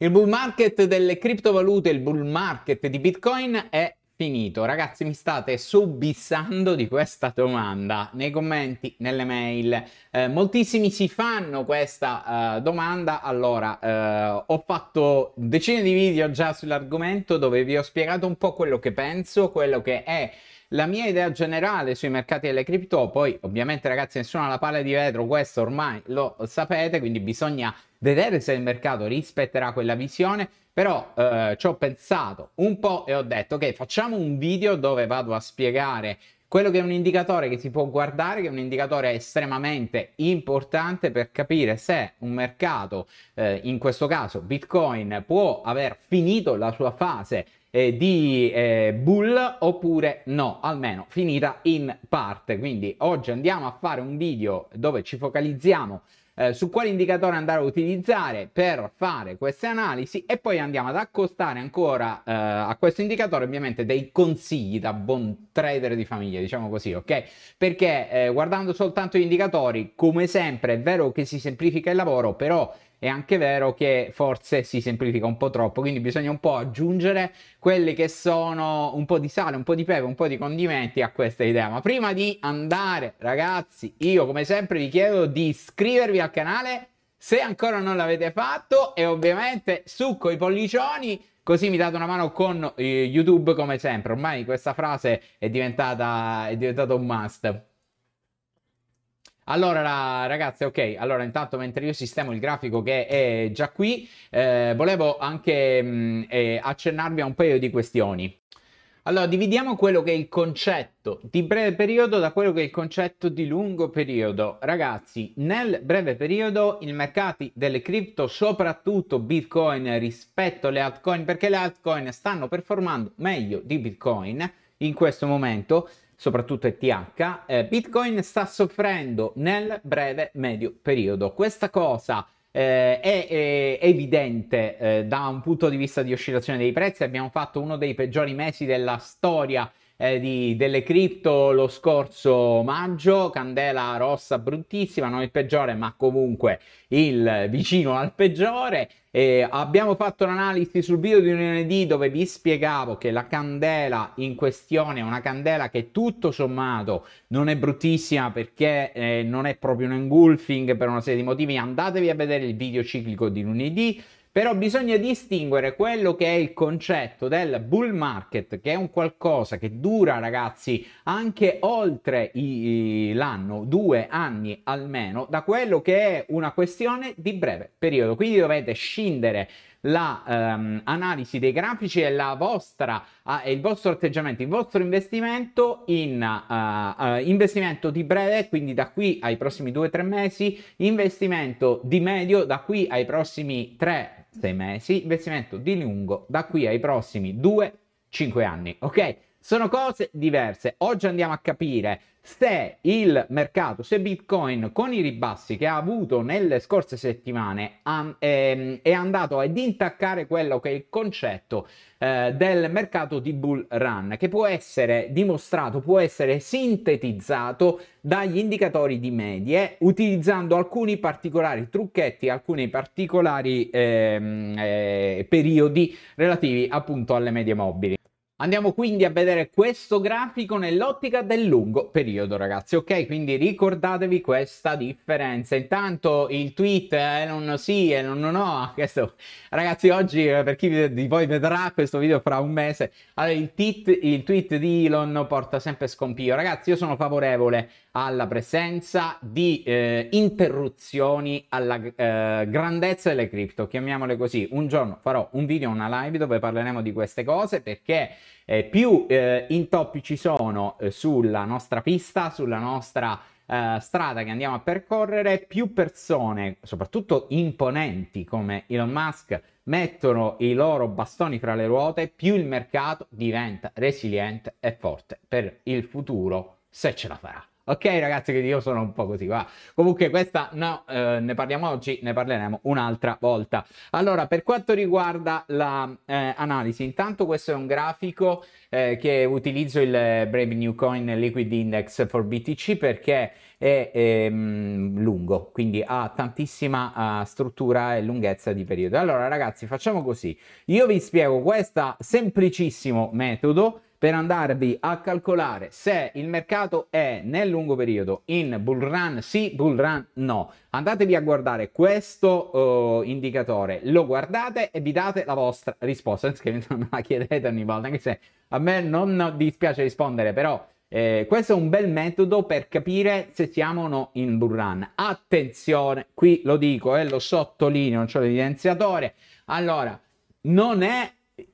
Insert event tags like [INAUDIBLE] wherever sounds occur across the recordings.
Il bull market delle criptovalute, il bull market di Bitcoin è finito. Ragazzi, mi state subissando di questa domanda nei commenti, nelle mail. Eh, moltissimi si fanno questa eh, domanda. Allora, eh, ho fatto decine di video già sull'argomento dove vi ho spiegato un po' quello che penso, quello che è la mia idea generale sui mercati delle cripto, poi ovviamente ragazzi nessuno ha la palla di vetro, questo ormai lo sapete, quindi bisogna vedere se il mercato rispetterà quella visione, però eh, ci ho pensato un po' e ho detto ok, facciamo un video dove vado a spiegare quello che è un indicatore che si può guardare, che è un indicatore estremamente importante per capire se un mercato, eh, in questo caso Bitcoin, può aver finito la sua fase eh, di eh, bull oppure no, almeno finita in parte. Quindi oggi andiamo a fare un video dove ci focalizziamo eh, su quale indicatore andare a utilizzare per fare queste analisi e poi andiamo ad accostare ancora eh, a questo indicatore ovviamente dei consigli da buon trader di famiglia, diciamo così, ok? Perché eh, guardando soltanto gli indicatori, come sempre è vero che si semplifica il lavoro, però è anche vero che forse si semplifica un po' troppo, quindi bisogna un po' aggiungere quelli che sono un po' di sale, un po' di pepe, un po' di condimenti a questa idea. Ma prima di andare, ragazzi, io come sempre vi chiedo di iscrivervi al canale se ancora non l'avete fatto e ovviamente succo i pollicioni così mi date una mano con eh, YouTube come sempre. Ormai questa frase è diventata è diventato un must. Allora ragazzi, ok, allora intanto mentre io sistemo il grafico che è già qui, eh, volevo anche mh, mm, eh, accennarvi a un paio di questioni. Allora, dividiamo quello che è il concetto di breve periodo da quello che è il concetto di lungo periodo. Ragazzi, nel breve periodo i mercati delle cripto, soprattutto Bitcoin rispetto alle altcoin, perché le altcoin stanno performando meglio di Bitcoin in questo momento, soprattutto ETH, eh, Bitcoin sta soffrendo nel breve medio periodo. Questa cosa eh, è, è, evidente eh, da un punto di vista di oscillazione dei prezzi, abbiamo fatto uno dei peggiori mesi della storia eh, di, delle cripto lo scorso maggio, candela rossa bruttissima, non il peggiore ma comunque il vicino al peggiore. E abbiamo fatto un'analisi sul video di lunedì dove vi spiegavo che la candela in questione è una candela che tutto sommato non è bruttissima perché eh, non è proprio un engulfing per una serie di motivi. Andatevi a vedere il video ciclico di lunedì però bisogna distinguere quello che è il concetto del bull market, che è un qualcosa che dura, ragazzi, anche oltre i, i, l'anno, due anni almeno, da quello che è una questione di breve periodo. Quindi dovete scindere l'analisi la, um, dei grafici e la vostra, uh, il vostro atteggiamento, il vostro investimento in uh, uh, investimento di breve, quindi da qui ai prossimi due o tre mesi, investimento di medio da qui ai prossimi tre 6 mesi, investimento di lungo da qui ai prossimi 2-5 anni, ok? Sono cose diverse. Oggi andiamo a capire se il mercato, se Bitcoin con i ribassi che ha avuto nelle scorse settimane ehm, è, andato ad intaccare quello che è il concetto eh, del mercato di bull run, che può essere dimostrato, può essere sintetizzato dagli indicatori di medie utilizzando alcuni particolari trucchetti, alcuni particolari ehm, eh, periodi relativi appunto alle medie mobili. Andiamo quindi a vedere questo grafico nell'ottica del lungo periodo, ragazzi, ok? Quindi ricordatevi questa differenza. Intanto il tweet Elon eh, sì, Elon no, questo... Ragazzi, oggi eh, per chi di voi vedrà questo video fra un mese, allora, il, tweet, il tweet di Elon porta sempre scompiglio. Ragazzi, io sono favorevole alla presenza di eh, interruzioni alla eh, grandezza delle cripto, chiamiamole così. Un giorno farò un video, una live dove parleremo di queste cose perché eh, più eh, intoppi ci sono eh, sulla nostra pista, sulla nostra eh, strada che andiamo a percorrere, più persone, soprattutto imponenti come Elon Musk, mettono i loro bastoni fra le ruote, più il mercato diventa resiliente e forte per il futuro, se ce la farà. Ok ragazzi, che io sono un po' così, va. Comunque questa no, eh, ne parliamo oggi, ne parleremo un'altra volta. Allora, per quanto riguarda l'analisi, la, eh, intanto questo è un grafico eh, che utilizzo il Brave New Coin Liquid Index for BTC perché è, è ehm, mh, lungo, quindi ha tantissima uh, struttura e lunghezza di periodo. Allora ragazzi, facciamo così. Io vi spiego questo semplicissimo metodo per andarvi a calcolare se il mercato è nel lungo periodo in bull run sì, bull run no. Andatevi a guardare questo uh, indicatore, lo guardate e vi date la vostra risposta, [LAUGHS] che non la chiedete ogni volta, anche se a me non dispiace rispondere, però eh, questo è un bel metodo per capire se siamo o no in bull run. Attenzione, qui lo dico e eh, lo sottolineo, non c'è l'evidenziatore. Allora, non è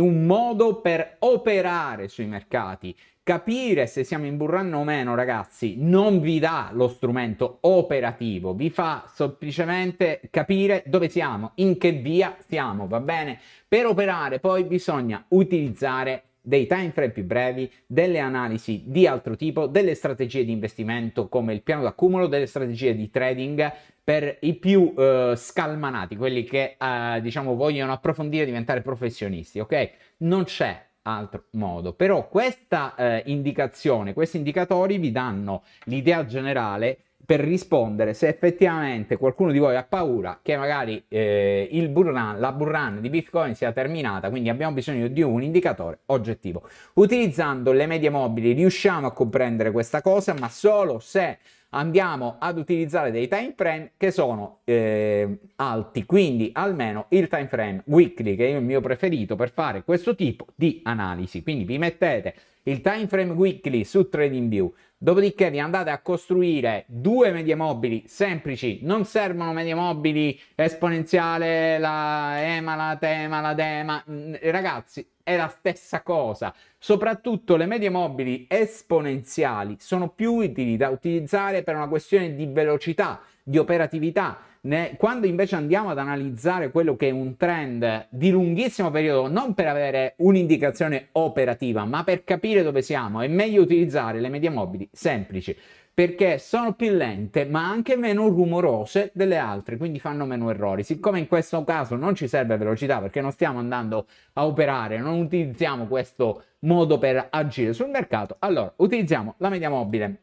un modo per operare sui mercati. Capire se siamo in burrano o meno, ragazzi, non vi dà lo strumento operativo, vi fa semplicemente capire dove siamo, in che via siamo, va bene? Per operare poi bisogna utilizzare dei time frame più brevi, delle analisi di altro tipo, delle strategie di investimento come il piano d'accumulo, delle strategie di trading per i più eh, scalmanati, quelli che eh, diciamo vogliono approfondire e diventare professionisti, ok? Non c'è altro modo. Però questa eh, indicazione, questi indicatori vi danno l'idea generale per rispondere se effettivamente qualcuno di voi ha paura che magari eh, il burn la burn di Bitcoin sia terminata, quindi abbiamo bisogno di un indicatore oggettivo. Utilizzando le medie mobili riusciamo a comprendere questa cosa, ma solo se andiamo ad utilizzare dei time frame che sono eh, alti, quindi almeno il time frame weekly che è il mio preferito per fare questo tipo di analisi. Quindi vi mettete il time frame weekly su TradingView. Dopodiché vi andate a costruire due medie mobili semplici, non servono medie mobili esponenziale, la EMA, la TEMA, la DEMA. Mm, ragazzi, è la stessa cosa. Soprattutto le medie mobili esponenziali sono più utili da utilizzare per una questione di velocità, di operatività ne, quando invece andiamo ad analizzare quello che è un trend di lunghissimo periodo, non per avere un'indicazione operativa, ma per capire dove siamo, è meglio utilizzare le medie mobili semplici perché sono più lente ma anche meno rumorose delle altre, quindi fanno meno errori. Siccome in questo caso non ci serve velocità perché non stiamo andando a operare, non utilizziamo questo modo per agire sul mercato, allora utilizziamo la media mobile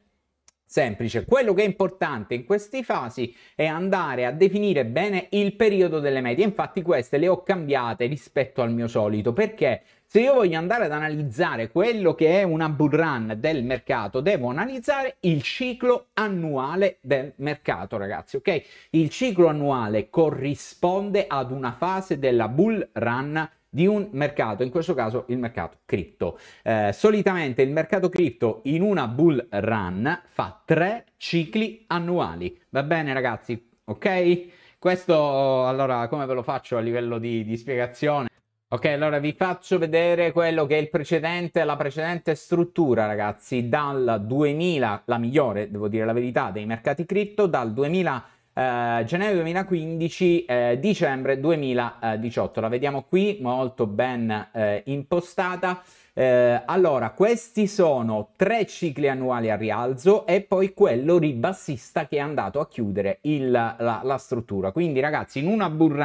semplice. Quello che è importante in queste fasi è andare a definire bene il periodo delle medie. Infatti queste le ho cambiate rispetto al mio solito perché se io voglio andare ad analizzare quello che è una bull run del mercato, devo analizzare il ciclo annuale del mercato, ragazzi, ok? Il ciclo annuale corrisponde ad una fase della bull run di un mercato, in questo caso il mercato cripto. Eh, solitamente il mercato cripto in una bull run fa tre cicli annuali. Va bene ragazzi, ok? Questo allora come ve lo faccio a livello di, di spiegazione? Ok, allora vi faccio vedere quello che è il precedente, la precedente struttura, ragazzi, dal 2000, la migliore, devo dire la verità, dei mercati cripto, dal 2000 eh, gennaio 2015, eh, dicembre 2018. La vediamo qui, molto ben eh, impostata. Eh, allora, questi sono tre cicli annuali a rialzo e poi quello ribassista che è andato a chiudere il, la, la, struttura. Quindi ragazzi, in una bull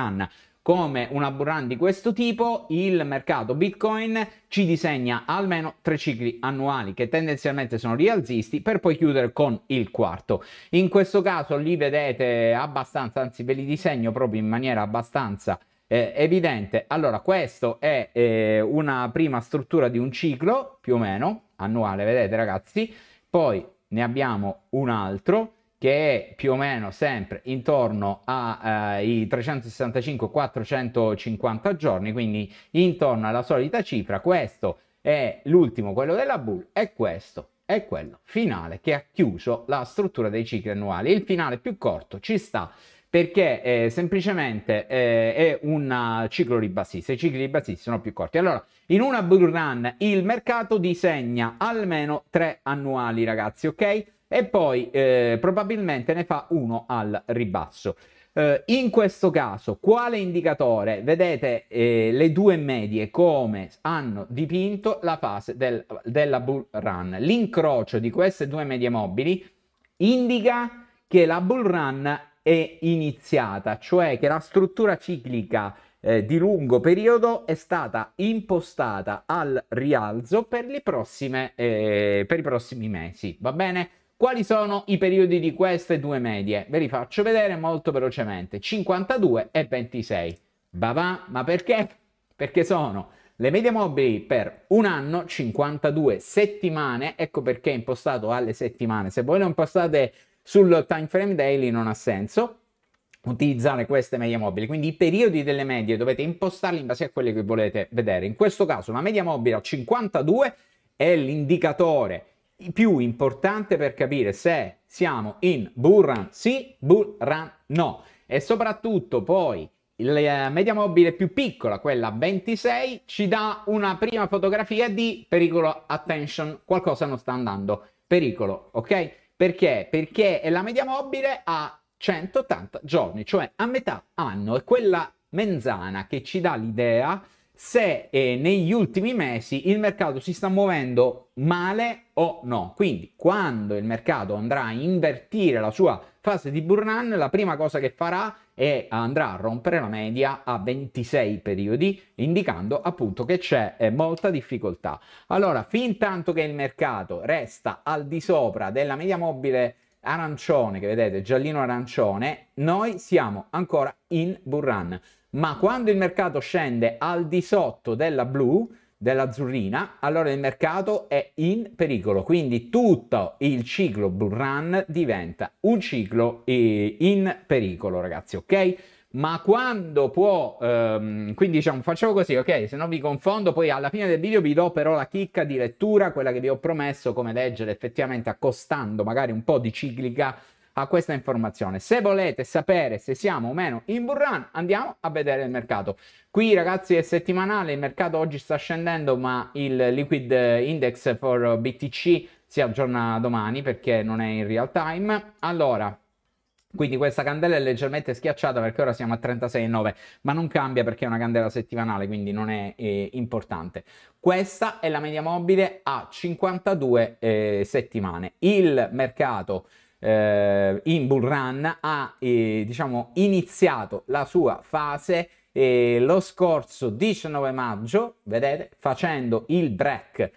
come una burrand di questo tipo, il mercato Bitcoin ci disegna almeno tre cicli annuali che tendenzialmente sono rialzisti per poi chiudere con il quarto. In questo caso li vedete abbastanza, anzi ve li disegno proprio in maniera abbastanza eh, evidente. Allora, questa è eh, una prima struttura di un ciclo, più o meno, annuale, vedete ragazzi. Poi ne abbiamo un altro che è più o meno sempre intorno ai eh, 365-450 giorni, quindi intorno alla solita cifra. Questo è l'ultimo, quello della bull, e questo è quello finale che ha chiuso la struttura dei cicli annuali. Il finale più corto ci sta perché eh, semplicemente eh, è un ciclo ribassista, i cicli ribassisti sono più corti. Allora, in una bull run il mercato disegna almeno tre annuali, ragazzi, ok? e poi eh, probabilmente ne fa uno al ribasso. Eh, in questo caso, quale indicatore? Vedete eh, le due medie come hanno dipinto la fase del, della bull run. L'incrocio di queste due medie mobili indica che la bull run è iniziata, cioè che la struttura ciclica eh, di lungo periodo è stata impostata al rialzo per, prossime, eh, per i prossimi mesi, va bene? Quali sono i periodi di queste due medie? Ve li faccio vedere molto velocemente. 52 e 26. Bavà, ma perché? Perché sono le medie mobili per un anno, 52 settimane, ecco perché è impostato alle settimane. Se voi lo impostate sul time frame daily non ha senso utilizzare queste medie mobili, quindi i periodi delle medie dovete impostarli in base a quelli che volete vedere. In questo caso la media mobile a 52 è l'indicatore più importante per capire se siamo in bull run sì, bull run no. E soprattutto poi la eh, media mobile più piccola, quella 26, ci dà una prima fotografia di pericolo attention, qualcosa non sta andando, pericolo, ok? Perché? Perché la media mobile a 180 giorni, cioè a metà anno, è quella menzana che ci dà l'idea se eh, negli ultimi mesi il mercato si sta muovendo male o no. Quindi quando il mercato andrà a invertire la sua fase di bull run, la prima cosa che farà è andrà a rompere la media a 26 periodi, indicando appunto che c'è eh, molta difficoltà. Allora, fin tanto che il mercato resta al di sopra della media mobile arancione, che vedete, giallino arancione, noi siamo ancora in bull run ma quando il mercato scende al di sotto della blu, dell'azzurrina, allora il mercato è in pericolo. Quindi tutto il ciclo bull run diventa un ciclo in pericolo, ragazzi, ok? Ma quando può, ehm, quindi diciamo, facciamo così, ok? Se no vi confondo, poi alla fine del video vi do però la chicca di lettura, quella che vi ho promesso, come leggere effettivamente accostando magari un po' di ciclica a questa informazione. Se volete sapere se siamo o meno in bull run, andiamo a vedere il mercato. Qui ragazzi è settimanale, il mercato oggi sta scendendo, ma il liquid index for BTC si aggiorna domani perché non è in real time. Allora, quindi questa candela è leggermente schiacciata perché ora siamo a 36,9, ma non cambia perché è una candela settimanale, quindi non è eh, importante. Questa è la media mobile a 52 eh, settimane. Il mercato eh, in Bull Run ha eh, diciamo, iniziato la sua fase eh, lo scorso 19 maggio, vedete, facendo il break.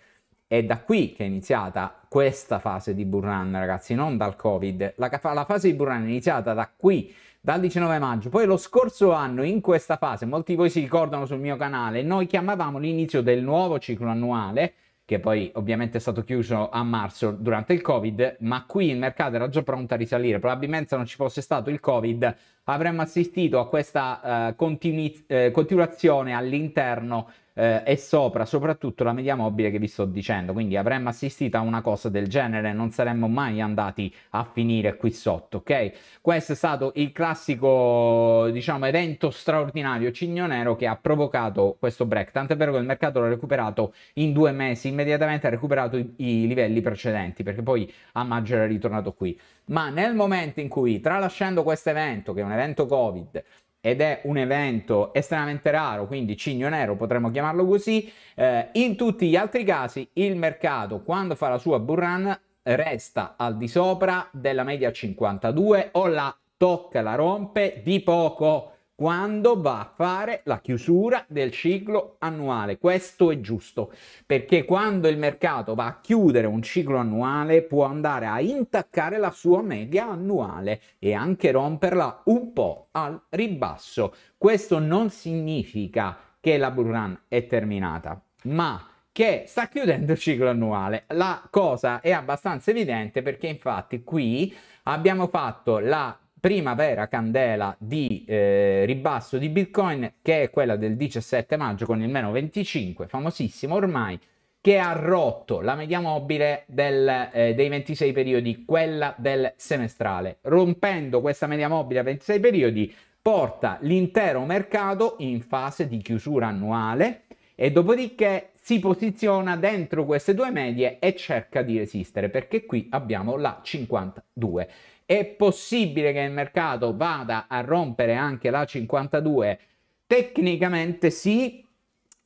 È da qui che è iniziata questa fase di Bull Run, ragazzi, non dal Covid. La, la fase di Bull Run è iniziata da qui, dal 19 maggio. Poi lo scorso anno, in questa fase, molti di voi si ricordano sul mio canale, noi chiamavamo l'inizio del nuovo ciclo annuale, che poi ovviamente è stato chiuso a marzo durante il Covid, ma qui il mercato era già pronto a risalire. Probabilmente se non ci fosse stato il Covid avremmo assistito a questa eh, continui- eh, continuazione all'interno eh, e sopra soprattutto la media mobile che vi sto dicendo, quindi avremmo assistito a una cosa del genere, non saremmo mai andati a finire qui sotto, ok? Questo è stato il classico, diciamo, evento straordinario cigno nero che ha provocato questo break, tant'è vero che il mercato l'ha recuperato in due mesi, immediatamente ha recuperato i, i livelli precedenti, perché poi a maggio era ritornato qui. Ma nel momento in cui, tralasciando questo evento, che è un evento Covid, ed è un evento estremamente raro, quindi cigno nero potremmo chiamarlo così. Eh, in tutti gli altri casi il mercato quando fa la sua bull run resta al di sopra della media 52 o la tocca, la rompe di poco quando va a fare la chiusura del ciclo annuale. Questo è giusto, perché quando il mercato va a chiudere un ciclo annuale può andare a intaccare la sua media annuale e anche romperla un po' al ribasso. Questo non significa che la bull run è terminata, ma che sta chiudendo il ciclo annuale. La cosa è abbastanza evidente perché infatti qui abbiamo fatto la primavera candela di eh, ribasso di Bitcoin che è quella del 17 maggio con il meno 25, famosissimo ormai, che ha rotto la media mobile del, eh, dei 26 periodi, quella del semestrale. Rompendo questa media mobile a 26 periodi porta l'intero mercato in fase di chiusura annuale e dopodiché si posiziona dentro queste due medie e cerca di resistere perché qui abbiamo la 52. È possibile che il mercato vada a rompere anche la 52? Tecnicamente sì,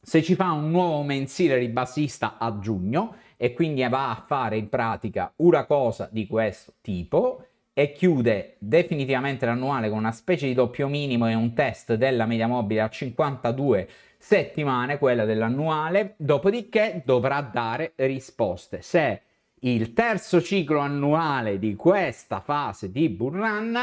se ci fa un nuovo mensile ribassista a giugno e quindi va a fare in pratica una cosa di questo tipo e chiude definitivamente l'annuale con una specie di doppio minimo e un test della media mobile a 52 settimane, quella dell'annuale, dopodiché dovrà dare risposte. Se il terzo ciclo annuale di questa fase di bull run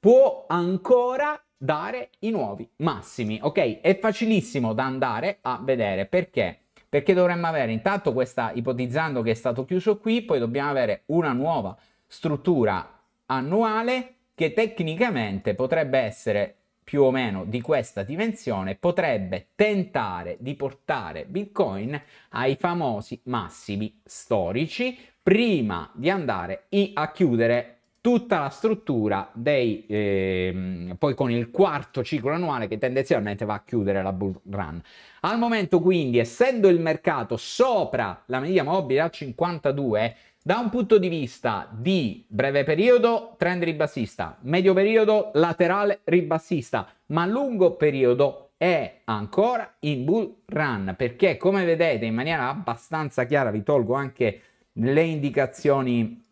può ancora dare i nuovi massimi, ok? È facilissimo da andare a vedere perché perché dovremmo avere intanto questa ipotizzando che è stato chiuso qui, poi dobbiamo avere una nuova struttura annuale che tecnicamente potrebbe essere più o meno di questa dimensione potrebbe tentare di portare Bitcoin ai famosi massimi storici prima di andare a chiudere tutta la struttura dei eh, poi con il quarto ciclo annuale che tendenzialmente va a chiudere la bull run. Al momento quindi, essendo il mercato sopra la media mobile a 52 da un punto di vista di breve periodo, trend ribassista, medio periodo, laterale ribassista, ma lungo periodo è ancora in bull run perché come vedete in maniera abbastanza chiara, vi tolgo anche le indicazioni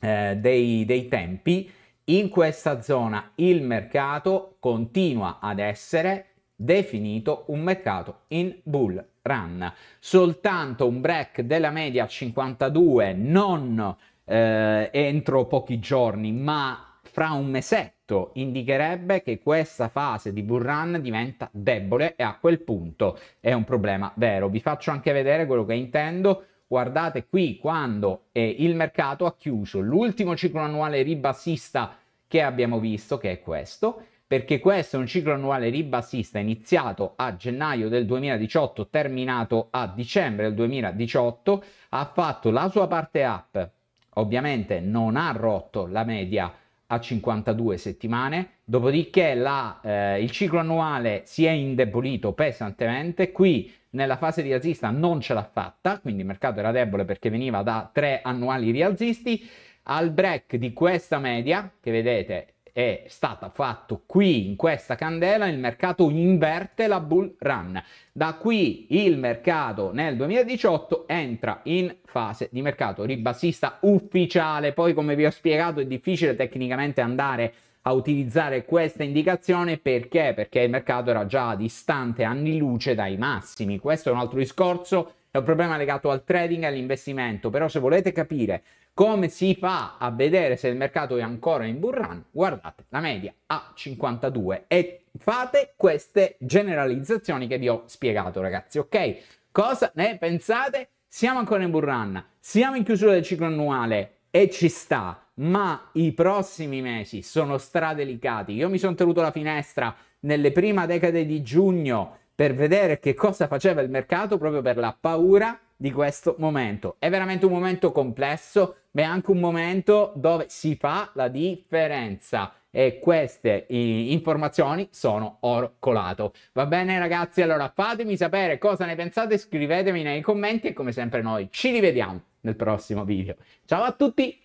eh, dei, dei tempi, in questa zona il mercato continua ad essere definito un mercato in bull run. Soltanto un break della media 52 non eh, entro pochi giorni, ma fra un mesetto indicherebbe che questa fase di bull run diventa debole e a quel punto è un problema vero. Vi faccio anche vedere quello che intendo guardate qui quando eh, il mercato ha chiuso l'ultimo ciclo annuale ribassista che abbiamo visto, che è questo, perché questo è un ciclo annuale ribassista iniziato a gennaio del 2018, terminato a dicembre del 2018, ha fatto la sua parte up, ovviamente non ha rotto la media a 52 settimane, dopodiché la, eh, il ciclo annuale si è indebolito pesantemente, qui nella fase rialzista non ce l'ha fatta, quindi il mercato era debole perché veniva da tre annuali rialzisti, al break di questa media, che vedete è stata fatto qui in questa candela, il mercato inverte la bull run. Da qui il mercato nel 2018 entra in fase di mercato ribassista ufficiale. Poi, come vi ho spiegato, è difficile tecnicamente andare a utilizzare questa indicazione perché? Perché il mercato era già distante anni luce dai massimi. Questo è un altro discorso è un problema legato al trading e all'investimento, però se volete capire come si fa a vedere se il mercato è ancora in bull run, guardate la media a 52 e fate queste generalizzazioni che vi ho spiegato ragazzi, ok? Cosa ne pensate? Siamo ancora in bull run, siamo in chiusura del ciclo annuale e ci sta, ma i prossimi mesi sono stradelicati. Io mi sono tenuto la finestra nelle prime decade di giugno per vedere che cosa faceva il mercato proprio per la paura di questo momento. È veramente un momento complesso, ma è anche un momento dove si fa la differenza e queste informazioni sono oro colato. Va bene ragazzi, allora fatemi sapere cosa ne pensate, scrivetemi nei commenti e come sempre noi ci rivediamo nel prossimo video. Ciao a tutti!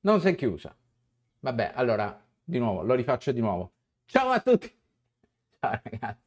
Non si è chiusa. Vabbè, allora di nuovo, lo rifaccio di nuovo. Ciao a tutti! God, I got